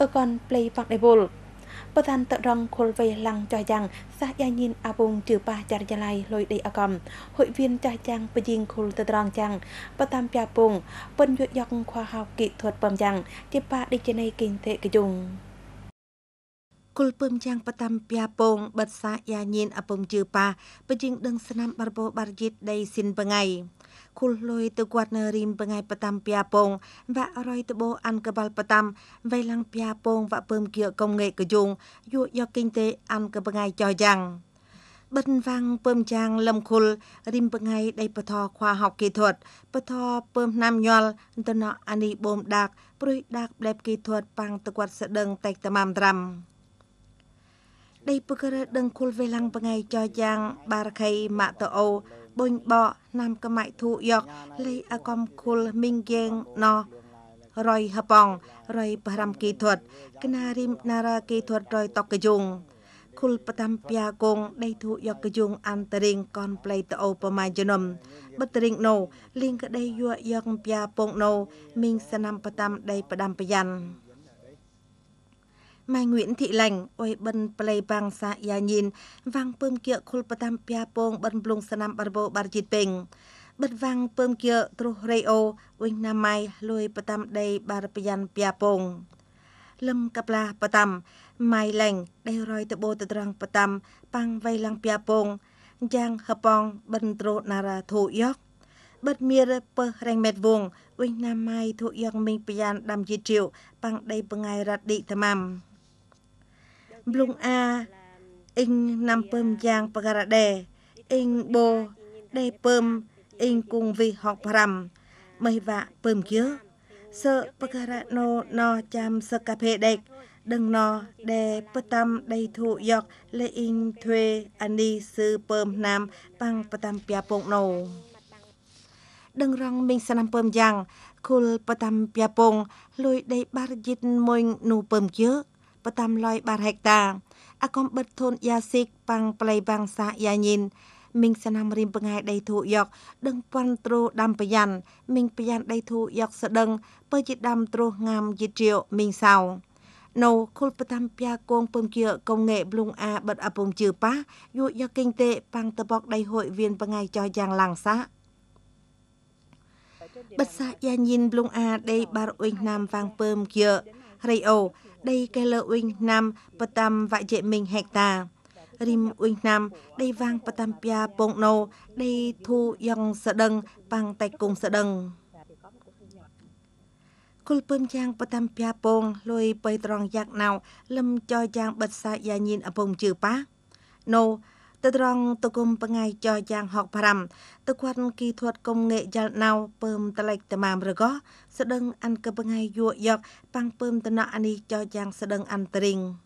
អកនប្លេប៉ាក់ដេវលបតានតរងខុលវេឡាំងចាយ៉ាងសះយ៉ាញៀនអពងជឺប៉ះចារ្យាល័យលុយដីអកំហុយវៀនចាស់ចាំងបជាងខុលតត្រងចាំងបតាមជាពងពិនយុយយកខ្វះហៅគិធត់ពំចាំងជាប៉ះឌីជណៃគិញទេកយងគុលពឹមយ៉ាងបតាមពាពងបិទសាយ៉ាញៀនអពងជឺប៉ះបជាងដឹងស្នាមបរបោបារយិតដីស៊ីនបងៃ kulloi te guatna rim pengai petam piapong va roi te bo an kebal petam vai lang piapong va pem kia công nghệ kejung yu yo kinh tế an ke pengai cho yang បិទវាំងពើមចាងលំខុលរិមបងៃដៃបធរ khoa học kỹ thuật បធរពើមណាំញល់អន្តណអានីបូមដាក់ព្រុយដាក់ប្លែបគីធួតប៉ាំងតគាត់សដឹងតែកតាមត្រាំដៃពកករដឹងខុលវេឡាំងបងៃចោយ៉ាង បារខៃម៉ាក់តអូបុញបកណាំ កម៉ៃធូយកលីអកំគុលមីងយេងណោរយហបងរយបរំគីធត់កណារីមណារាគីធត់រយតកយងគុលបតំពាគងដៃធូយកយងអន្តរិងកនប្លេតអូបមាយនំបតរិងណូលីងកដៃយយកពាពងណូមីងសណាំបតំដៃបដំបយ៉ាង Mai Nguyễn Thị Lành, ôi bân plei bang sa ya nhìn, vang pơm kia khul patam pia pong bân blung sanam barbo barjit ping. Bật vang pơm kia tru reo, wing nam mai lôi patam đầy barpian pia pong. Lâm cặp la patam, mai lành, đầy roi tự bô tự trang patam, pang vây lang pia pong, giang hợp pong bân tru nara thu yok. Bật mier pơ ranh mệt vùng, wing nam mai thu yok minh pian đam di triệu, pang đầy bơ ngai rạt đi tham am. blung a ing nam pem yang pagarade ing bo de pem ing kung vi hok pram mây vạ pem kia sợ pagarano no cham sơ cà phê đệch đừng no đề bơ tâm đầy thụ giọt lê in thuê anh đi sư pơm nam băng bơ tâm pia pông nổ đừng rong mình sẽ nằm pơm giang khul bơ tâm pia pông lùi đầy bát dịt môi nụ pơm chứa 500បាតហិកតាអាកំបិតធនយ៉ាស៊ីកប៉ាំងប្លៃបាំងសាយ៉ាញីនមីងសណាមរៀមបងាយដៃធូយក ដឹងប៉ាន់ត្រូដាំប្រយ៉ាន់មីងប្រយ៉ាន់ដៃធូយកសដឹងបើជាដាំត្រូងាមជាជាមីងសៅនៅគុលបតាមពីកងពំជាកង nghệ blung a បិទអពងជឺប៉ះយោយកគិញទេប៉ាំងតបកដៃហួយវៀនបងាយចោះយ៉ាងឡាំងសាបិទសាយ៉ាញីន blung a ដៃបារអ៊ុញណាមវាងពើមជារៃអូ đây cây lơ uinh nam patam vại dệ mình hecta rim uinh nam đây vang patam pia pong nô đây thu yong sợ đần bằng tay cùng sợ đần Kul pơm chàng patam pia pong lôi bơi tròn giặc nào lâm cho chàng bật xa ya nhìn ở à bông chữ pá. Nô, no, ទៅត្រង់ទៅគុំបងៃចរយ៉ាងហុកប្រាំទៅគាត់គីធាត់គុំ nghệ យ៉ាល់ណៅពើមតលេចតមាមរកោស្ដឹងអានកបងៃយួយកប៉ាំងពើមតណអានីចរយ៉ាងស្ដឹងអានតរិង